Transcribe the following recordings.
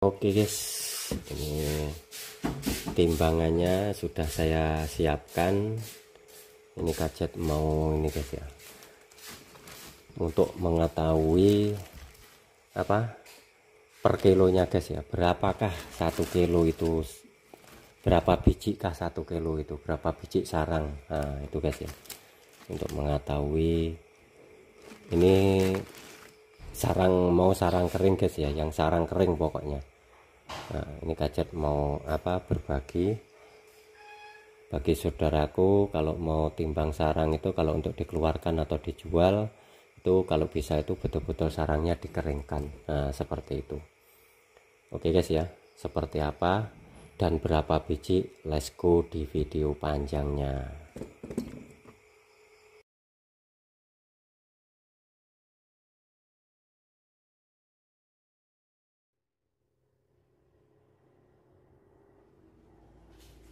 Oke guys, ini timbangannya sudah saya siapkan. Ini kacet mau ini guys ya. Untuk mengetahui apa per kilonya guys ya, berapakah satu kilo itu berapa biji kah satu kilo itu berapa biji sarang nah itu guys ya untuk mengetahui ini sarang mau sarang kering guys ya yang sarang kering pokoknya nah, ini kacet mau apa berbagi bagi saudaraku kalau mau timbang sarang itu kalau untuk dikeluarkan atau dijual itu kalau bisa itu betul-betul sarangnya dikeringkan nah seperti itu oke guys ya seperti apa dan berapa biji let's go di video panjangnya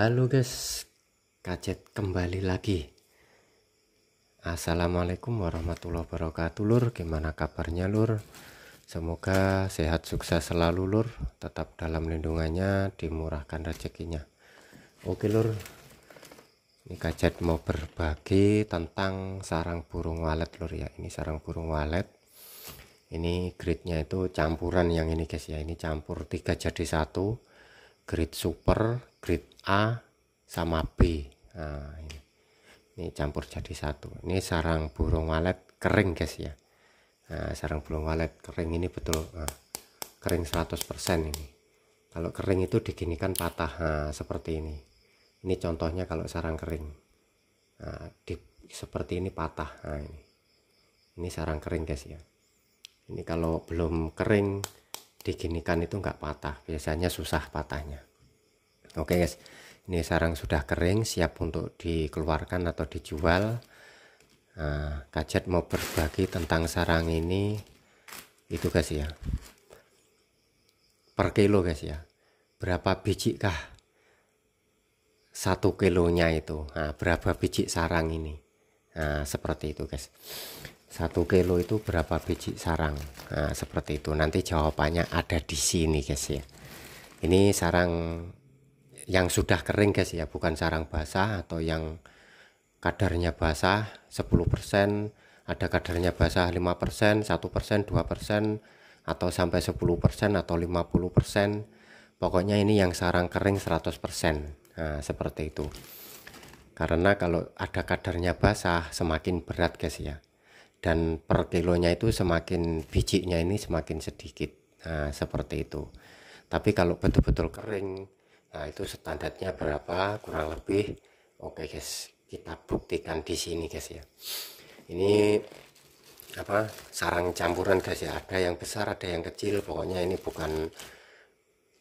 Halo guys, kacet kembali lagi Assalamualaikum warahmatullahi wabarakatuh lur Gimana kabarnya lur Semoga sehat sukses selalu lur Tetap dalam lindungannya Dimurahkan rezekinya Oke lur Ini kacet mau berbagi Tentang sarang burung walet lur ya Ini sarang burung walet Ini gridnya itu campuran yang ini guys ya Ini campur 3 jadi satu Grid super grid A sama B nah, ini. ini campur jadi satu ini sarang burung walet kering guys ya nah, sarang burung walet kering ini betul nah, kering 100% ini kalau kering itu diginikan patah nah, seperti ini ini contohnya kalau sarang kering nah, di, seperti ini patah nah, ini ini sarang kering guys ya ini kalau belum kering diginikan itu enggak patah biasanya susah patahnya Oke guys, ini sarang sudah kering, siap untuk dikeluarkan atau dijual. Nah, Kajet mau berbagi tentang sarang ini, itu guys ya, per kilo guys ya. Berapa biji kah satu kilonya itu? Nah, berapa biji sarang ini? Nah, seperti itu guys. Satu kilo itu berapa biji sarang? Nah, seperti itu. Nanti jawabannya ada di sini guys ya. Ini sarang yang sudah kering guys ya bukan sarang basah atau yang kadarnya basah 10% ada kadarnya basah 5% 1% 2% atau sampai 10% atau 50% pokoknya ini yang sarang kering 100% nah seperti itu karena kalau ada kadarnya basah semakin berat guys ya dan per kilonya itu semakin bijinya ini semakin sedikit nah seperti itu tapi kalau betul-betul kering nah itu standarnya berapa kurang lebih oke guys kita buktikan di sini guys ya ini apa sarang campuran guys ya ada yang besar ada yang kecil pokoknya ini bukan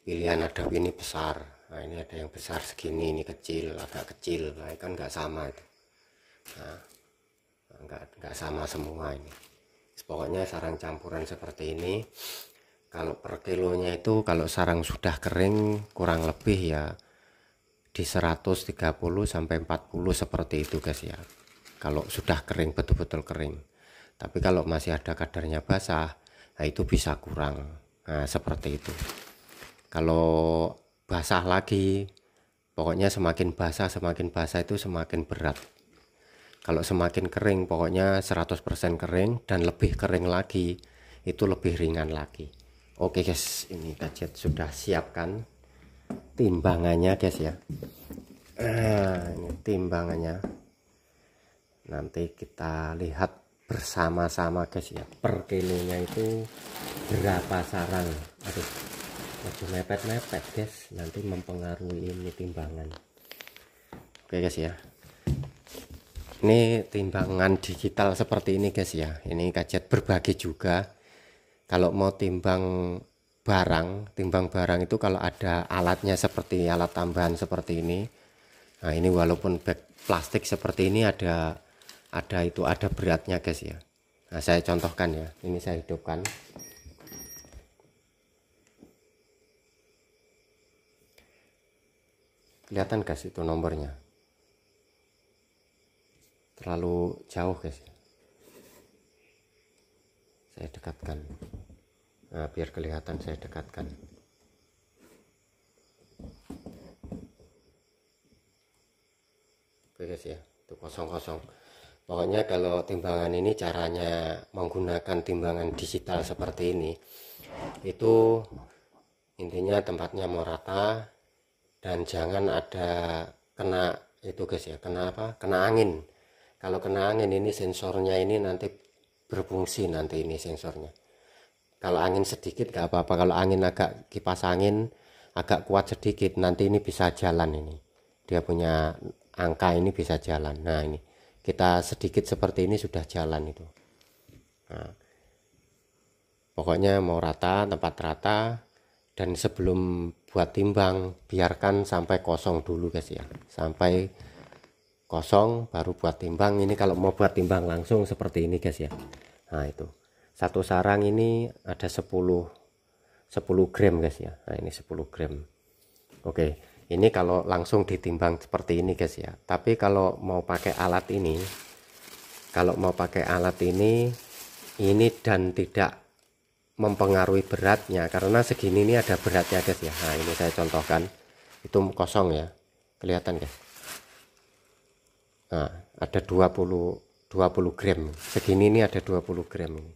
pilihan ada ini besar nah ini ada yang besar segini ini kecil agak kecil nah, kan nggak sama itu nah, nggak nggak sama semua ini pokoknya sarang campuran seperti ini kalau per kilonya itu kalau sarang sudah kering kurang lebih ya di 130 sampai 40 seperti itu guys ya kalau sudah kering betul-betul kering tapi kalau masih ada kadarnya basah nah itu bisa kurang nah seperti itu kalau basah lagi pokoknya semakin basah semakin basah itu semakin berat kalau semakin kering pokoknya 100% kering dan lebih kering lagi itu lebih ringan lagi Oke guys, ini kajet sudah siapkan timbangannya guys ya. Nah, ini timbangannya. Nanti kita lihat bersama-sama guys ya. Per kilonya itu berapa sarang. Aduh, maju mepet-mepet guys. Nanti mempengaruhi ini timbangan. Oke guys ya. Ini timbangan digital seperti ini guys ya. Ini kajet berbagi juga kalau mau timbang barang, timbang barang itu kalau ada alatnya seperti alat tambahan seperti ini. Nah, ini walaupun bag plastik seperti ini ada ada itu ada beratnya guys ya. Nah, saya contohkan ya. Ini saya hidupkan. Kelihatan guys itu nomornya. Terlalu jauh guys ya saya dekatkan nah, biar kelihatan saya dekatkan oke guys ya itu kosong-kosong pokoknya kalau timbangan ini caranya menggunakan timbangan digital seperti ini itu intinya tempatnya mau rata dan jangan ada kena itu guys ya kena apa kena angin kalau kena angin ini sensornya ini nanti berfungsi nanti ini sensornya kalau angin sedikit nggak apa-apa kalau angin agak kipas angin agak kuat sedikit nanti ini bisa jalan ini dia punya angka ini bisa jalan nah ini kita sedikit seperti ini sudah jalan itu nah, pokoknya mau rata tempat rata dan sebelum buat timbang biarkan sampai kosong dulu guys ya sampai kosong baru buat timbang ini kalau mau buat timbang langsung seperti ini guys ya nah itu satu sarang ini ada 10 10 gram guys ya nah ini 10 gram oke ini kalau langsung ditimbang seperti ini guys ya tapi kalau mau pakai alat ini kalau mau pakai alat ini ini dan tidak mempengaruhi beratnya karena segini ini ada beratnya guys ya nah ini saya contohkan itu kosong ya kelihatan guys Nah, ada 20 20 gram. Segini ini ada 20 gram ini.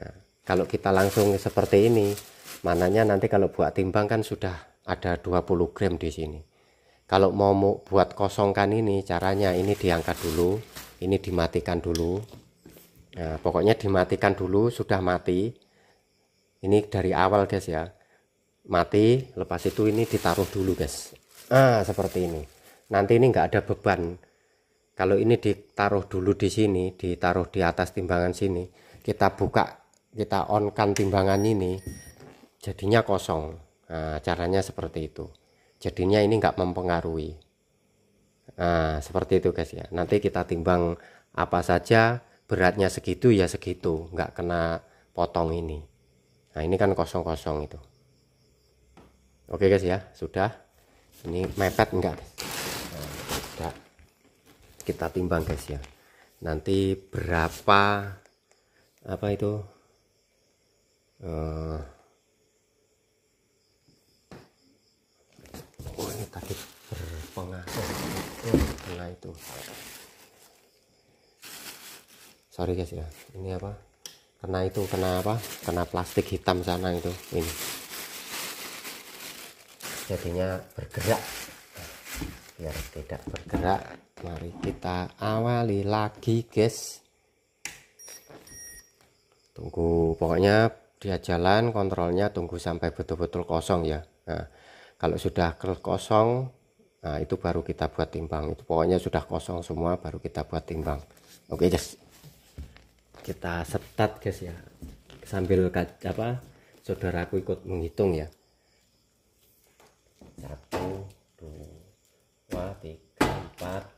Nah, kalau kita langsung seperti ini, mananya nanti kalau buat timbang kan sudah ada 20 gram di sini. Kalau mau buat kosongkan ini, caranya ini diangkat dulu, ini dimatikan dulu. Nah, pokoknya dimatikan dulu, sudah mati. Ini dari awal guys ya. Mati, lepas itu ini ditaruh dulu guys. Ah, seperti ini nanti ini nggak ada beban kalau ini ditaruh dulu di sini ditaruh di atas timbangan sini kita buka kita on kan timbangan ini jadinya kosong nah, caranya seperti itu jadinya ini nggak mempengaruhi nah, seperti itu guys ya nanti kita timbang apa saja beratnya segitu ya segitu nggak kena potong ini nah ini kan kosong-kosong itu oke guys ya sudah ini mepet enggak kita timbang guys ya nanti berapa apa itu uh, oh ini tadi berpengaruh oh, itu sorry guys ya ini apa kena itu kena apa kena plastik hitam sana itu ini jadinya bergerak biar tidak bergerak mari kita awali lagi guys tunggu pokoknya dia jalan kontrolnya tunggu sampai betul-betul kosong ya nah, kalau sudah kosong nah itu baru kita buat timbang itu pokoknya sudah kosong semua baru kita buat timbang oke okay, guys kita setat guys ya sambil apa saudaraku ikut menghitung ya satu dua tiga empat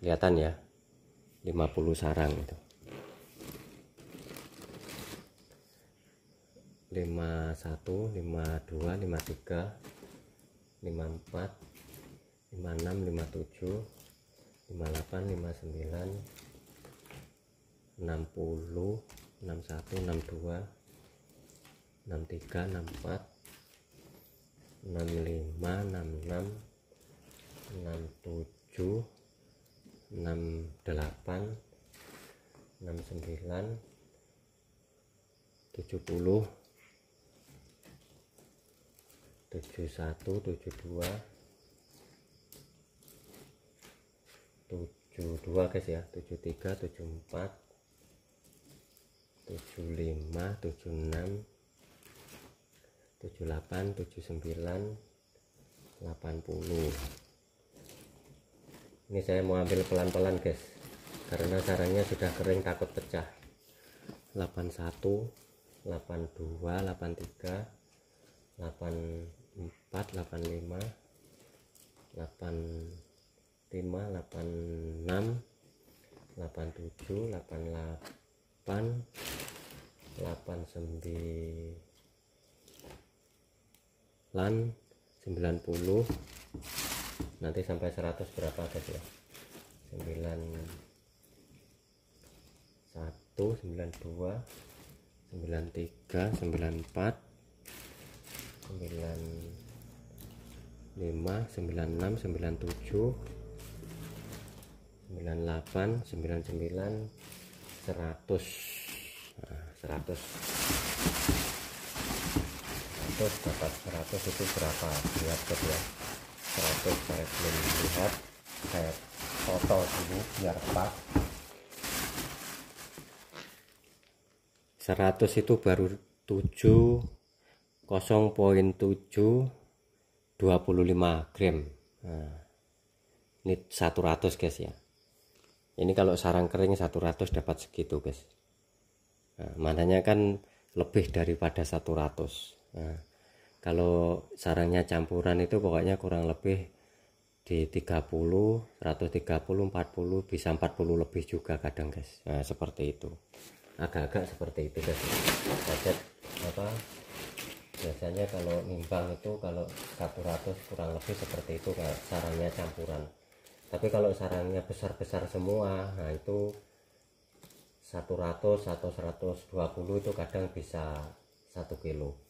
kelihatan ya 50 sarang itu 51 52 53 54 56 57 58 59 60 61 62 63 64 65 66 67 68 69 70 71 72 72 guys ya 73 74 75 76 78 79 80 ini saya mau ambil pelan-pelan guys karena sarangnya sudah kering takut pecah 81 82 83 84 85 85 86 87 88 89 90 nanti sampai 100 berapa guys ya 9 1 92 93 94 95 96 97 98 99 100 100 100 dapat 100 itu berapa lihat ya saya saya belum lihat saya foto dulu biar pas 100 itu baru 7 0.7 25 gram nah, ini 100 guys ya ini kalau sarang kering 100 dapat segitu guys nah, makanya kan lebih daripada 100 nah, kalau sarangnya campuran itu pokoknya kurang lebih di 30 130 40 bisa 40 lebih juga kadang guys nah seperti itu agak-agak seperti itu guys budget apa biasanya kalau nimbang itu kalau 100 kurang lebih seperti itu kalau sarangnya campuran tapi kalau sarangnya besar-besar semua nah itu 100 atau 120 itu kadang bisa 1 kilo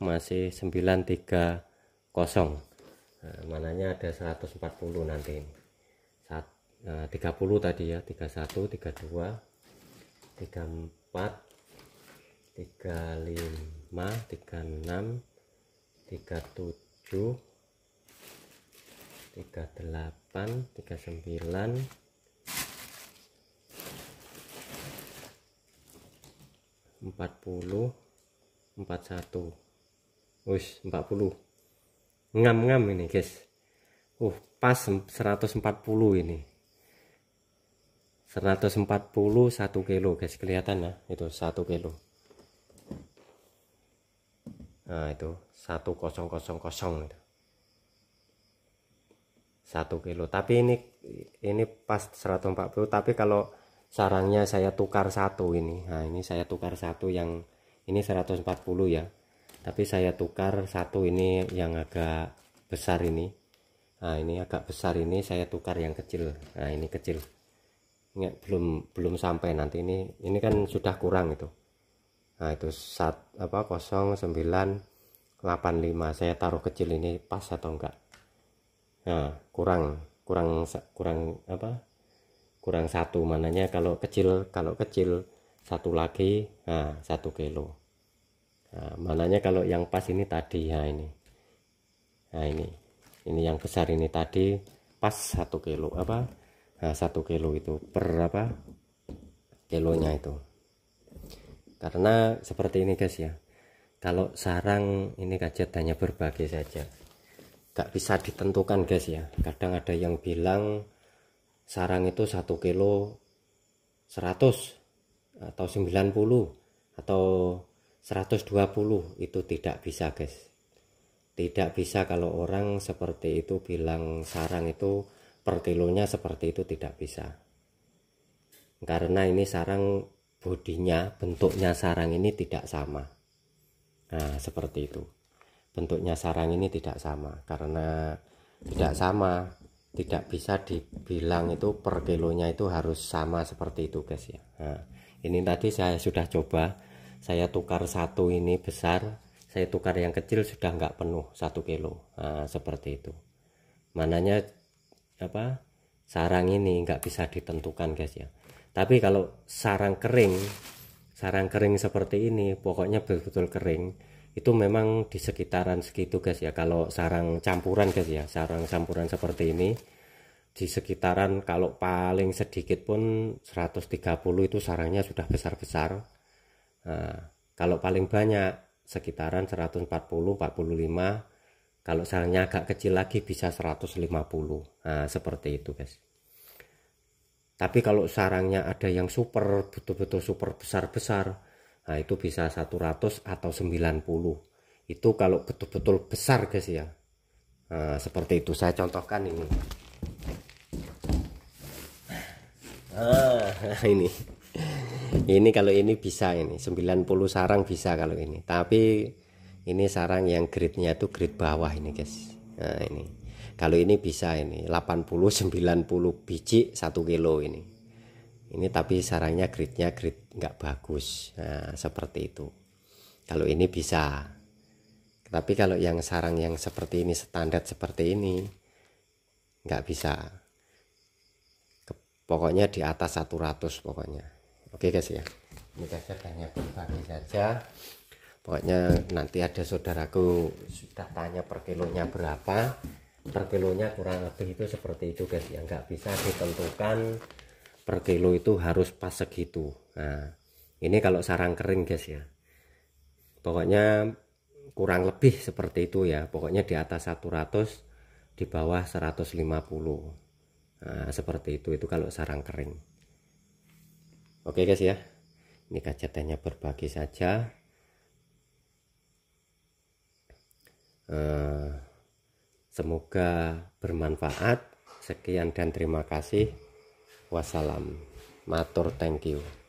masih 930 nah, mananya ada 140 nanti Sat, nah, 30 tadi ya 31 32 34 35 36 37 38 39 40 41 Wih, 40 ngam-ngam ini guys uh pas 140 ini 140 1 kilo guys kelihatan ya, itu 1 kilo nah itu 1000 itu 1 kilo tapi ini ini pas 140 tapi kalau sarangnya saya tukar satu ini nah ini saya tukar satu yang ini 140 ya tapi saya tukar satu ini yang agak besar ini nah ini agak besar ini saya tukar yang kecil nah ini kecil ini belum belum sampai nanti ini ini kan sudah kurang itu nah itu sat apa 0985 saya taruh kecil ini pas atau enggak nah kurang kurang kurang apa kurang satu mananya kalau kecil kalau kecil satu lagi nah satu kilo nah, mananya kalau yang pas ini tadi ya ini nah ini ini yang besar ini tadi pas satu kilo apa nah, satu kilo itu berapa kilonya itu karena seperti ini guys ya kalau sarang ini gadget hanya berbagai saja gak bisa ditentukan guys ya kadang ada yang bilang sarang itu satu kilo 100 atau 90 atau 120 itu tidak bisa guys tidak bisa kalau orang seperti itu bilang sarang itu per kilonya seperti itu tidak bisa karena ini sarang bodinya bentuknya sarang ini tidak sama nah seperti itu bentuknya sarang ini tidak sama karena tidak sama tidak bisa dibilang itu per kilonya itu harus sama seperti itu guys ya nah, ini tadi saya sudah coba saya tukar satu ini besar saya tukar yang kecil sudah nggak penuh satu kilo nah, seperti itu mananya apa sarang ini nggak bisa ditentukan guys ya tapi kalau sarang kering sarang kering seperti ini pokoknya betul-betul kering itu memang di sekitaran segitu guys ya kalau sarang campuran guys ya sarang campuran seperti ini di sekitaran kalau paling sedikit pun 130 itu sarangnya sudah besar-besar Nah, kalau paling banyak sekitaran 140 45 kalau selnya agak kecil lagi bisa 150 nah, seperti itu guys tapi kalau sarangnya ada yang super betul-betul super besar-besar nah itu bisa 100 atau 90 itu kalau betul-betul besar guys ya nah, seperti itu saya contohkan ini ah, ini ini kalau ini bisa ini 90 sarang bisa kalau ini tapi ini sarang yang gridnya itu grid bawah ini guys nah ini kalau ini bisa ini 80 90 biji 1 kilo ini ini tapi sarangnya gridnya grid nggak bagus nah seperti itu kalau ini bisa tapi kalau yang sarang yang seperti ini standar seperti ini nggak bisa pokoknya di atas 100 pokoknya oke guys ya ini guys tanya berbagi saja pokoknya nanti ada saudaraku sudah tanya per kilonya berapa per kilonya kurang lebih itu seperti itu guys ya nggak bisa ditentukan per kilo itu harus pas segitu nah ini kalau sarang kering guys ya pokoknya kurang lebih seperti itu ya pokoknya di atas 100 di bawah 150 nah, seperti itu itu kalau sarang kering Oke guys ya, ini kacetnya berbagi saja. Eh, semoga bermanfaat. Sekian dan terima kasih. Wassalam. Matur thank you.